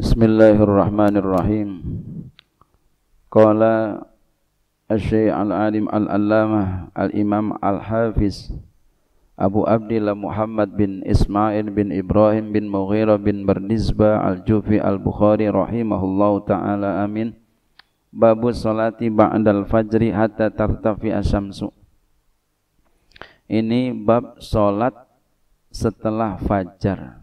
Bismillahirrahmanirrahim. Qala Asy-Syaikh Al-Alim Al-Allamah Al-Imam Al-Hafiz Abu Abdillah Muhammad bin Ismail bin Ibrahim bin Mughirah bin Bardizba Al-Jufi Al-Bukhari rahimahullahu taala amin. Babu salati ba'dal fajri hatta tartafi asyamsu. Ini bab salat setelah fajar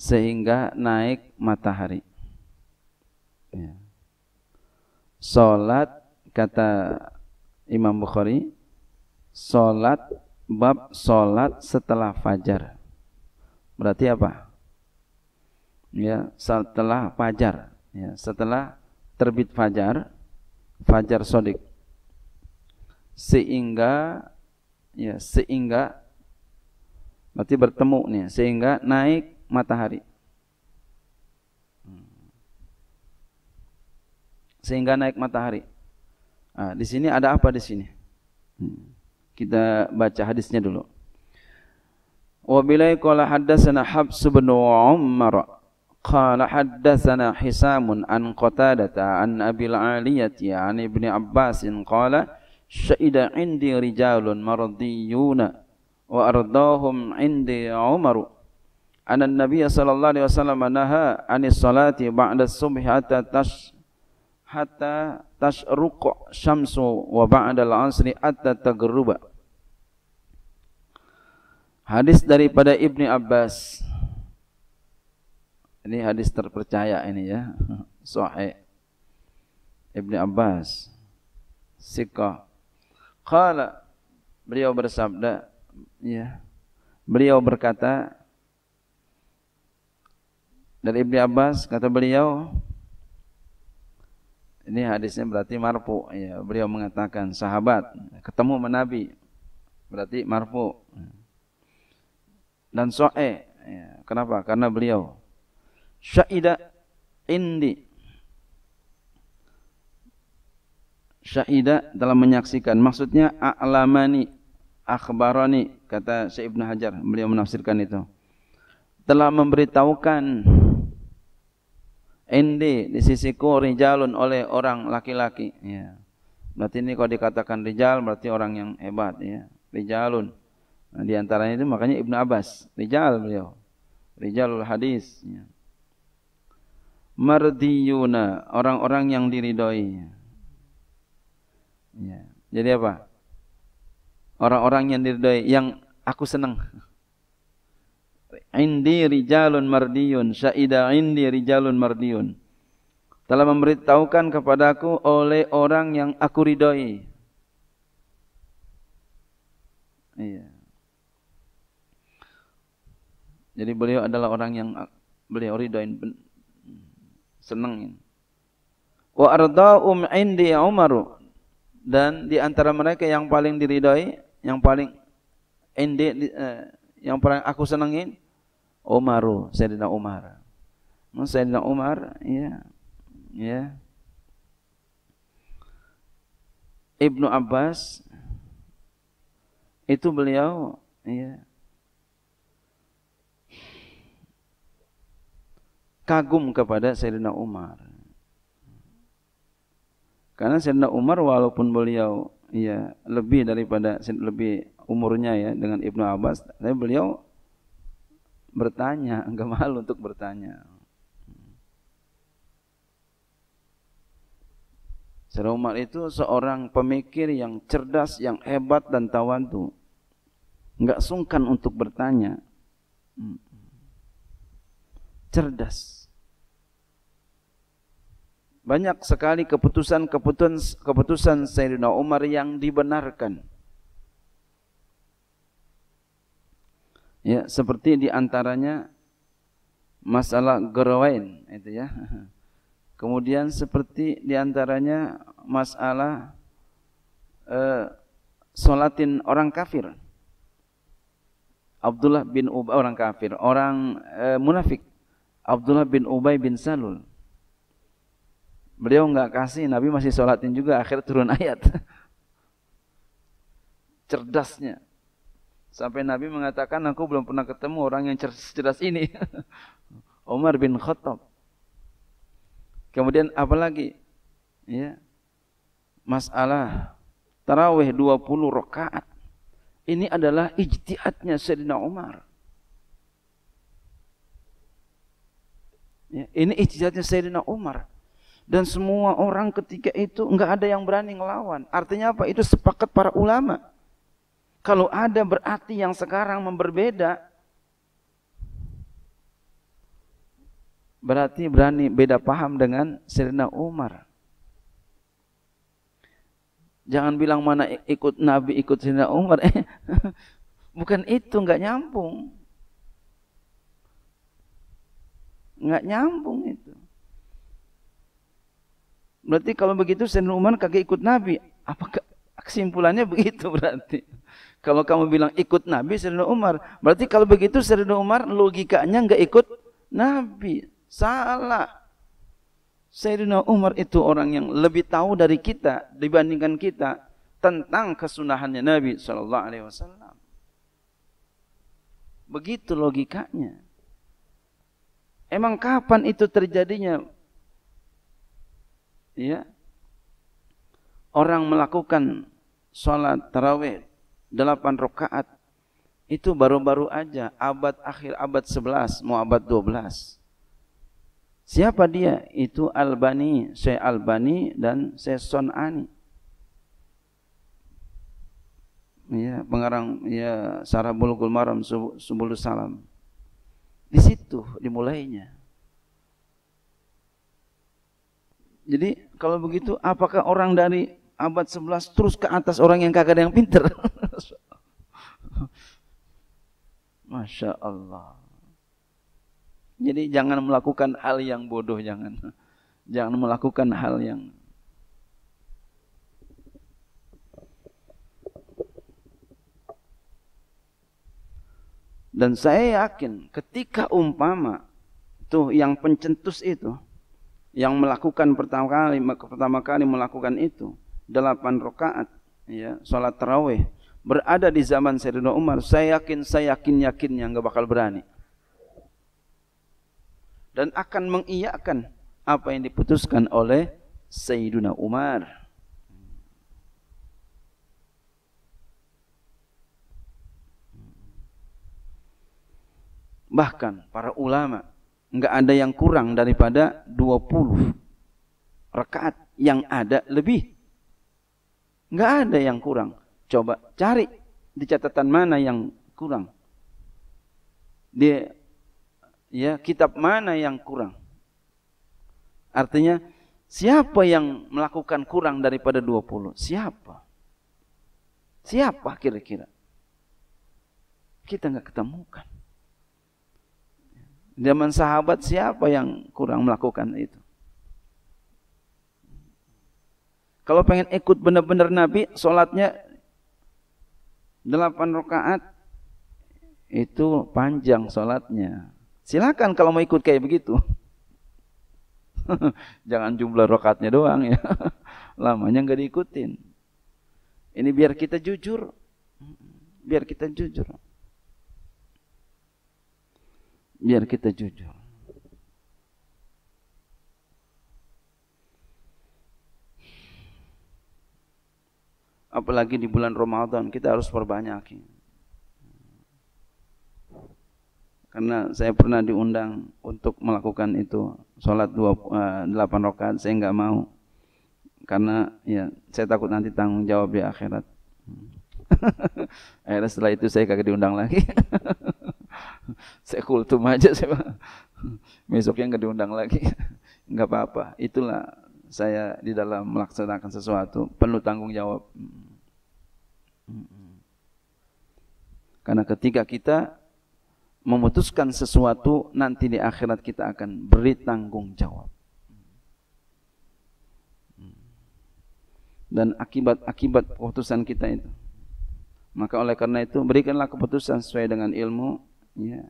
sehingga naik matahari. Ya. Salat kata Imam Bukhari, salat bab salat setelah fajar. Berarti apa? Ya, setelah fajar, ya, setelah terbit fajar, fajar sodik. Sehingga ya, sehingga berarti bertemu nih, sehingga naik matahari. Sehingga naik matahari. Nah, di sini ada apa di sini? Hmm, kita baca hadisnya dulu. Wabilai qala haddatsana Habs bin Umar قال حدثنا حسام عن قتادة عن أبي an عن ابن qala قال indi rijalun رجال wa ardahum indi umar anna Nabi sallallahu alaihi wasallam naha anis salati ba'da subhi hatta tash hatta tashruq syamsu wa ba'da al-'asri hatta tagruba Hadis daripada Ibni Abbas Ini hadis terpercaya ini ya Sahih Ibni Abbas Sikah Kala Beliau bersabda ya. Beliau berkata dari Ibnu Abbas kata beliau ini hadisnya berarti marfu ya beliau mengatakan sahabat ketemu sama Nabi berarti marfu dan soe eh, ya, kenapa karena beliau syaida indi syaida dalam menyaksikan maksudnya a'lamani akhbarani kata Syekh Ibnu Hajar beliau menafsirkan itu telah memberitahukan Indi di sisi sisiku rijalun oleh orang laki-laki. Ya. Berarti ini kalau dikatakan rijal berarti orang yang hebat ya. Rijalun. Nah, di antaranya itu makanya Ibnu Abbas, rijal beliau. Rijalul hadis ya. Mardiyuna, orang-orang yang diridoi. Ya. Jadi apa? Orang-orang yang diridoi yang aku senang. Indi rijalun mardiyun, syaida indi rijalun mardiyun. Telah memberitahukan kepadaku oleh orang yang aku ridhoi. Iya. Jadi beliau adalah orang yang beliau ridhoin senang Wa arda'um indi Umaru dan di antara mereka yang paling diridhoi, yang paling indi eh, yang paling aku senangin Umaru, Sayyidina Umar. Nah, Sayyidina Umar, ya. Ya. Ibnu Abbas itu beliau ya kagum kepada Sayyidina Umar. Karena Sayyidina Umar walaupun beliau ya lebih daripada lebih umurnya ya dengan Ibnu Abbas, tapi beliau bertanya, enggak malu untuk bertanya. Saudara Umar itu seorang pemikir yang cerdas, yang hebat dan tawadu. Enggak sungkan untuk bertanya. Hmm. Cerdas. Banyak sekali keputusan-keputusan keputusan Sayyidina Umar yang dibenarkan. Ya, seperti di antaranya masalah gerawain itu ya. Kemudian seperti di antaranya masalah eh, solatin orang kafir. Abdullah bin Ubay orang kafir, orang eh, munafik. Abdullah bin Ubay bin Salul. Beliau enggak kasih, Nabi masih solatin juga, akhir turun ayat. Cerdasnya, Sampai Nabi mengatakan, aku belum pernah ketemu orang yang cerdas ini. Umar bin Khattab. Kemudian apalagi lagi? Ya. Masalah tarawih 20 rakaat. Ini adalah ijtihadnya Sayyidina Umar. Ya, ini ijtihadnya Sayyidina Umar. Dan semua orang ketika itu enggak ada yang berani ngelawan. Artinya apa? Itu sepakat para ulama. Kalau ada berarti yang sekarang memberbeda, berarti berani beda paham dengan Serena Umar. Jangan bilang mana ikut Nabi, ikut Serena Umar. Eh, bukan itu, nggak nyambung. Nggak nyambung itu. Berarti kalau begitu Serena Umar kagak ikut Nabi. Apakah kesimpulannya begitu berarti? Kalau kamu bilang ikut Nabi Sayyidina Umar, berarti kalau begitu Sayyidina Umar logikanya enggak ikut Nabi. Salah. Sayyidina Umar itu orang yang lebih tahu dari kita dibandingkan kita tentang kesunahannya Nabi sallallahu alaihi wasallam. Begitu logikanya. Emang kapan itu terjadinya? Ya. Orang melakukan sholat tarawih delapan rakaat itu baru-baru aja abad akhir abad sebelas mau abad dua belas siapa dia itu Albani Syekh Albani dan Syekh Sonani ya pengarang ya Sarah Bulughul Maram Subul Salam di situ dimulainya jadi kalau begitu apakah orang dari abad sebelas terus ke atas orang yang kagak ada yang pinter Masya Allah. Jadi jangan melakukan hal yang bodoh, jangan. Jangan melakukan hal yang Dan saya yakin ketika umpama tuh yang pencetus itu yang melakukan pertama kali pertama kali melakukan itu delapan rakaat ya salat tarawih berada di zaman Sayyidina Umar, saya yakin, saya yakin, yakin yang nggak bakal berani. Dan akan mengiyakan apa yang diputuskan oleh Sayyidina Umar. Bahkan para ulama nggak ada yang kurang daripada 20 rakaat yang ada lebih. Nggak ada yang kurang. Coba cari di catatan mana yang kurang. Di ya kitab mana yang kurang. Artinya siapa yang melakukan kurang daripada 20? Siapa? Siapa kira-kira? Kita nggak ketemukan. Zaman sahabat siapa yang kurang melakukan itu? Kalau pengen ikut benar-benar Nabi, sholatnya delapan rakaat itu panjang sholatnya. Silakan kalau mau ikut kayak begitu. Jangan jumlah rakaatnya doang ya. Lamanya nggak diikutin. Ini biar kita jujur. Biar kita jujur. Biar kita jujur. apalagi di bulan Ramadan kita harus perbanyak karena saya pernah diundang untuk melakukan itu sholat dua, eh, delapan rakaat saya nggak mau karena ya saya takut nanti tanggung jawab di akhirat akhirnya setelah itu saya kagak diundang lagi saya kultum aja saya besoknya nggak diundang lagi nggak apa-apa itulah saya di dalam melaksanakan sesuatu perlu tanggung jawab. Karena ketika kita memutuskan sesuatu nanti di akhirat kita akan beri tanggung jawab. Dan akibat-akibat keputusan kita itu. Maka oleh karena itu berikanlah keputusan sesuai dengan ilmu ya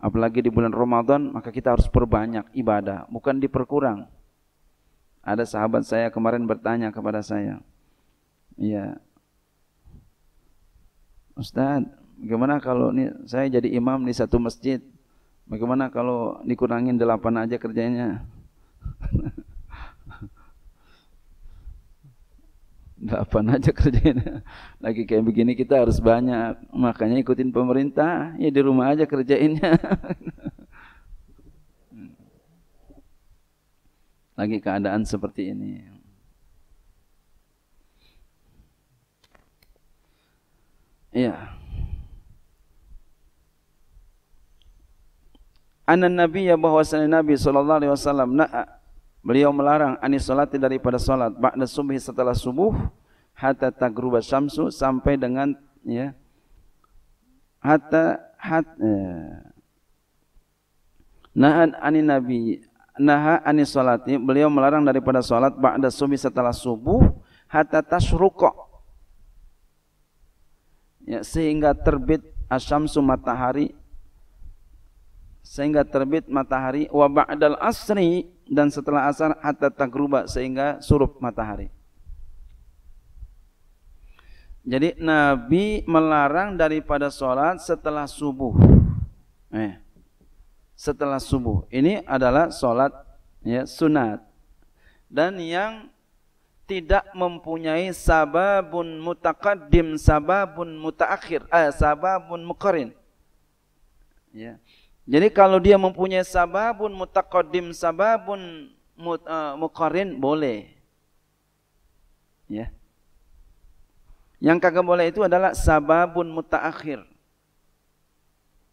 apalagi di bulan Ramadan maka kita harus perbanyak ibadah bukan diperkurang ada sahabat saya kemarin bertanya kepada saya ya Ustaz bagaimana kalau ini saya jadi imam di satu masjid bagaimana kalau dikurangin delapan aja kerjanya Delapan aja kerjain. Lagi kayak begini kita harus banyak. Makanya ikutin pemerintah, ya di rumah aja kerjainnya. Lagi keadaan seperti ini. Iya. Anan Nabi ya bahwasanya Nabi sallallahu alaihi wasallam Beliau melarang anis salati daripada salat ba'da subuh setelah subuh hatta tagruba syamsu sampai dengan ya hatta hat ya. nahan nabi nah anis salati beliau melarang daripada salat ba'da subuh setelah subuh hatta tasruqa ya sehingga terbit asyamsu matahari sehingga terbit matahari wa ba'dal asri dan setelah asar hatta tagruba sehingga surup matahari. Jadi Nabi melarang daripada sholat setelah subuh. Eh, setelah subuh. Ini adalah sholat ya, sunat. Dan yang tidak mempunyai sababun mutaqaddim sababun mutaakhir, eh, sababun mukarin. Ya. Jadi kalau dia mempunyai sababun mutakodim sababun mut, uh, boleh. Ya. Yang kagak boleh itu adalah sababun mutaakhir.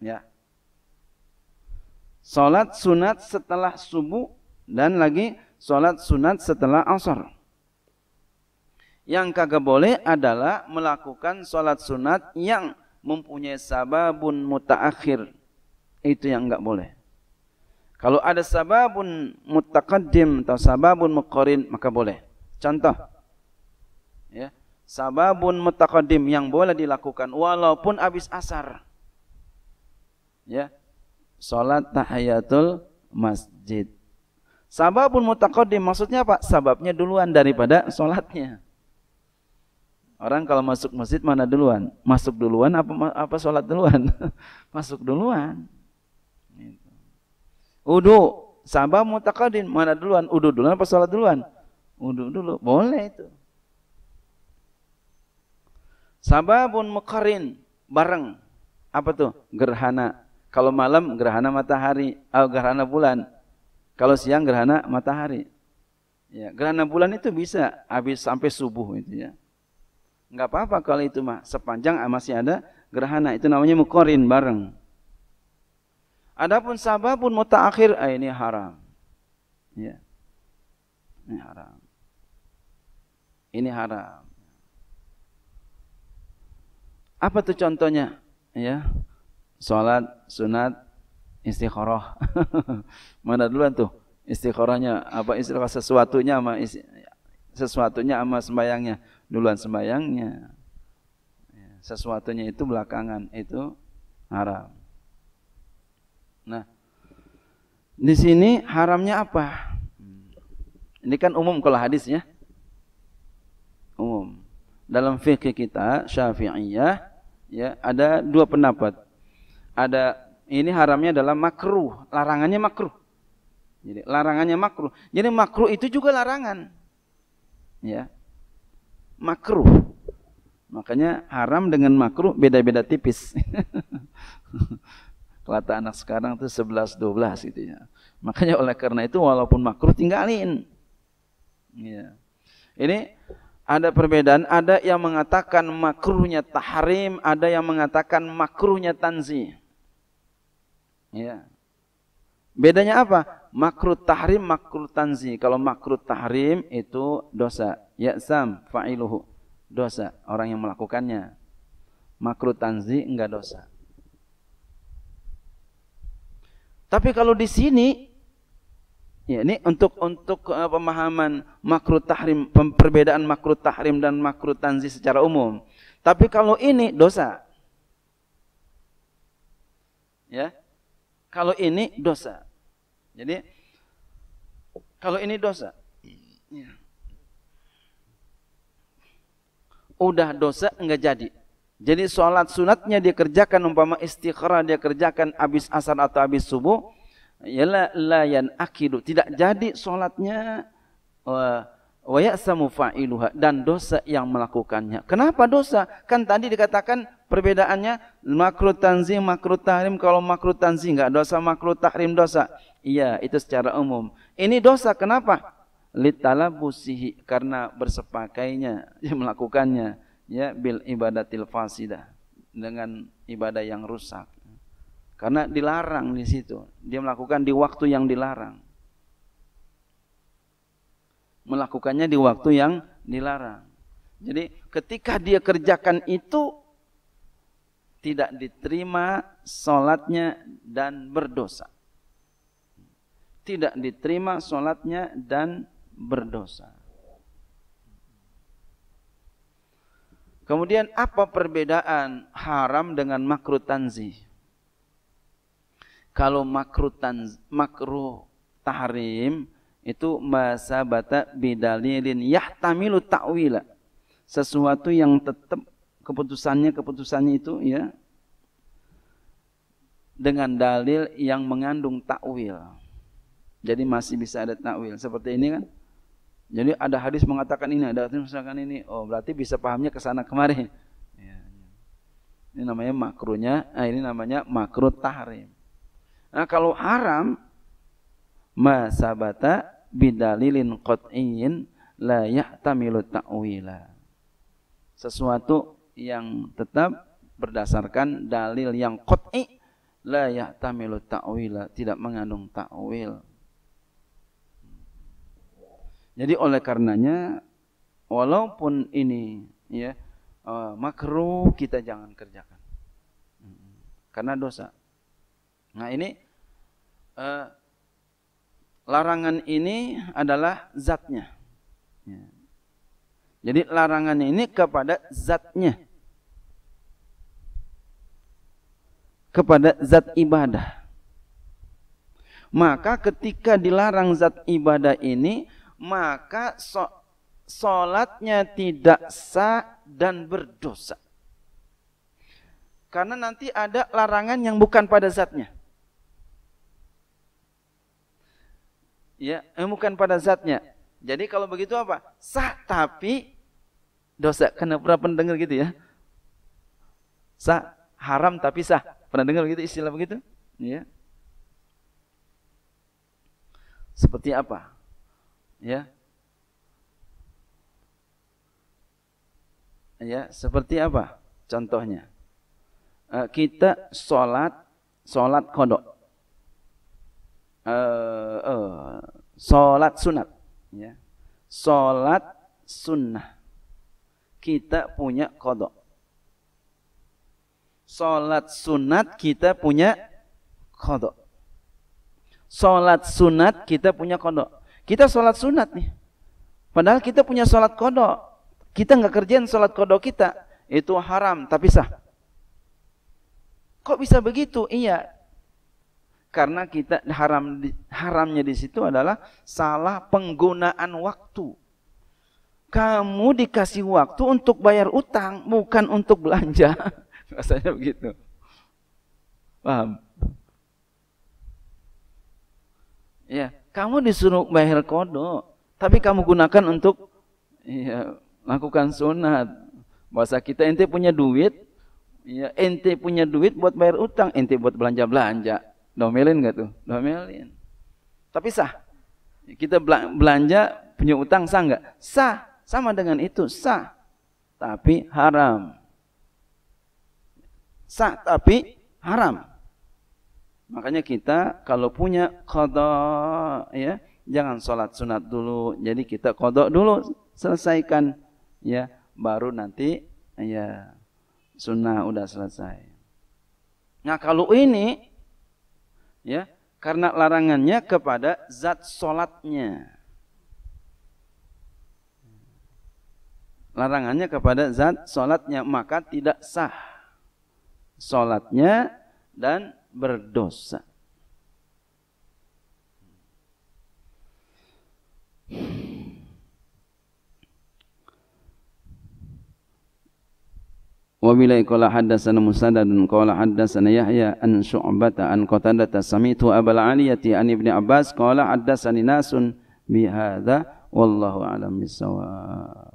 Ya. Salat sunat setelah subuh dan lagi salat sunat setelah asar. Yang kagak boleh adalah melakukan salat sunat yang mempunyai sababun mutaakhir itu yang enggak boleh. Kalau ada sababun mutaqaddim atau sababun muqarin maka boleh. Contoh. Ya. Sababun mutaqaddim yang boleh dilakukan walaupun habis asar. Ya. Salat tahiyatul masjid. Sababun mutaqaddim maksudnya apa? Sababnya duluan daripada salatnya. Orang kalau masuk masjid mana duluan? Masuk duluan apa apa salat duluan? masuk duluan. Udu, sabah mutakadin. Mana duluan? Udu duluan apa sholat duluan? Udu dulu. Boleh itu. Sabah pun mekarin. Bareng. Apa tuh? Gerhana. Kalau malam gerhana matahari. Oh, gerhana bulan. Kalau siang gerhana matahari. Ya, gerhana bulan itu bisa habis sampai subuh itu ya. Enggak apa-apa kalau itu mah sepanjang masih ada gerhana itu namanya mukorin bareng. Adapun sabab sababun mutaakhir akhir ini haram. Ya. Ini haram. Ini haram. Apa tuh contohnya? Ya. Salat, sunat, istikharah. Mana duluan tuh? Istikharahnya apa istikharah sesuatunya sama isti sesuatunya sama sembayangnya duluan sembayangnya ya. sesuatunya itu belakangan itu haram Nah, di sini haramnya apa? Ini kan umum kalau hadisnya. Umum. Dalam fikih kita Syafi'iyah ya ada dua pendapat. Ada ini haramnya adalah makruh, larangannya makruh. Jadi larangannya makruh. Jadi makruh itu juga larangan. Ya. Makruh. Makanya haram dengan makruh beda-beda tipis. kata anak sekarang itu 11 12 gitu ya. Makanya oleh karena itu walaupun makruh tinggalin. Ya. Ini ada perbedaan, ada yang mengatakan makruhnya tahrim, ada yang mengatakan makruhnya tanzih. Ya. Bedanya apa? Makruh tahrim, makruh tanzih. Kalau makruh tahrim itu dosa. Ya sam fa'iluhu. Dosa orang yang melakukannya. Makruh tanzih enggak dosa. Tapi kalau di sini ya ini untuk untuk eh, pemahaman makruh tahrim perbedaan makruh tahrim dan makruh tanzi secara umum. Tapi kalau ini dosa. Ya. Kalau ini dosa. Jadi kalau ini dosa. Ya. Udah dosa enggak jadi. Jadi sholat sunatnya dia kerjakan umpama istiqra dia kerjakan habis asar atau habis subuh. Yalah layan akidu. Tidak jadi sholatnya wayak wayasamu fa'iluha. Dan dosa yang melakukannya. Kenapa dosa? Kan tadi dikatakan perbedaannya makruh tanzih, makruh tahrim. Kalau makruh tanzih enggak dosa, makruh tahrim dosa. Iya, itu secara umum. Ini dosa kenapa? busihi karena bersepakainya, melakukannya ya bil ibadatil fasidah dengan ibadah yang rusak. Karena dilarang di situ. Dia melakukan di waktu yang dilarang. Melakukannya di waktu yang dilarang. Jadi ketika dia kerjakan itu tidak diterima solatnya dan berdosa. Tidak diterima solatnya dan berdosa. Kemudian apa perbedaan haram dengan makruh tanzih? Kalau makruh tanz, makruh tahrim itu masa bata bidalilin yahtamilu ta'wila. Sesuatu yang tetap keputusannya keputusannya itu ya dengan dalil yang mengandung takwil. Jadi masih bisa ada takwil seperti ini kan? Jadi ada hadis mengatakan ini, ada hadis mengatakan ini. Oh, berarti bisa pahamnya ke sana kemari. Iya, iya. Ini namanya makrunya, Nah, ini namanya makruh tahrim. Nah, kalau haram masabata bidalilin qat'iyyin la yahtamilu ta'wila. Sesuatu yang tetap berdasarkan dalil yang qat'i la yahtamilu ta'wila, tidak mengandung takwil. Jadi oleh karenanya walaupun ini ya eh, makruh kita jangan kerjakan. Karena dosa. Nah, ini uh, larangan ini adalah zatnya. Ya. Jadi larangan ini kepada zatnya. Kepada zat ibadah. Maka ketika dilarang zat ibadah ini, maka solatnya tidak sah dan berdosa. Karena nanti ada larangan yang bukan pada zatnya. Ya, eh, bukan pada zatnya. Jadi kalau begitu apa? Sah tapi dosa. Karena pernah pendengar gitu ya? Sah, haram tapi sah. Pernah dengar begitu istilah begitu? Ya. Seperti apa? ya ya seperti apa contohnya uh, kita sholat sholat kodok uh, uh, sholat sunat ya sholat sunnah kita punya kodok sholat sunat kita punya kodok sholat sunat kita punya kodok kita sholat sunat nih. Padahal kita punya sholat kodok. Kita nggak kerjain sholat kodok kita. Itu haram, tapi sah. Kok bisa begitu? Iya. Karena kita haram haramnya di situ adalah salah penggunaan waktu. Kamu dikasih waktu untuk bayar utang, bukan untuk belanja. Rasanya begitu. Paham? Ya. Kamu disuruh bayar kodok, tapi kamu gunakan untuk ya, lakukan sunat. Bahasa kita ente punya duit, ya, ente punya duit buat bayar utang, ente buat belanja-belanja. Domelin gak tuh? Domelin. Tapi sah. Kita belanja punya utang sah nggak? Sah. Sama dengan itu sah. Tapi haram. Sah tapi haram. Makanya kita kalau punya kodok ya, jangan sholat sunat dulu. Jadi kita kodok dulu, selesaikan ya, baru nanti ya sunnah udah selesai. Nah kalau ini ya karena larangannya kepada zat sholatnya. Larangannya kepada zat sholatnya maka tidak sah sholatnya dan berdosa. Wabillahi qala haddatsana Musaddadun qala haddatsana Yahya an Syu'bata an Qatadah sami'tu Abul Aliyati an Ibnu Abbas qala haddatsani nasun bi hadza wallahu a'lam bissawab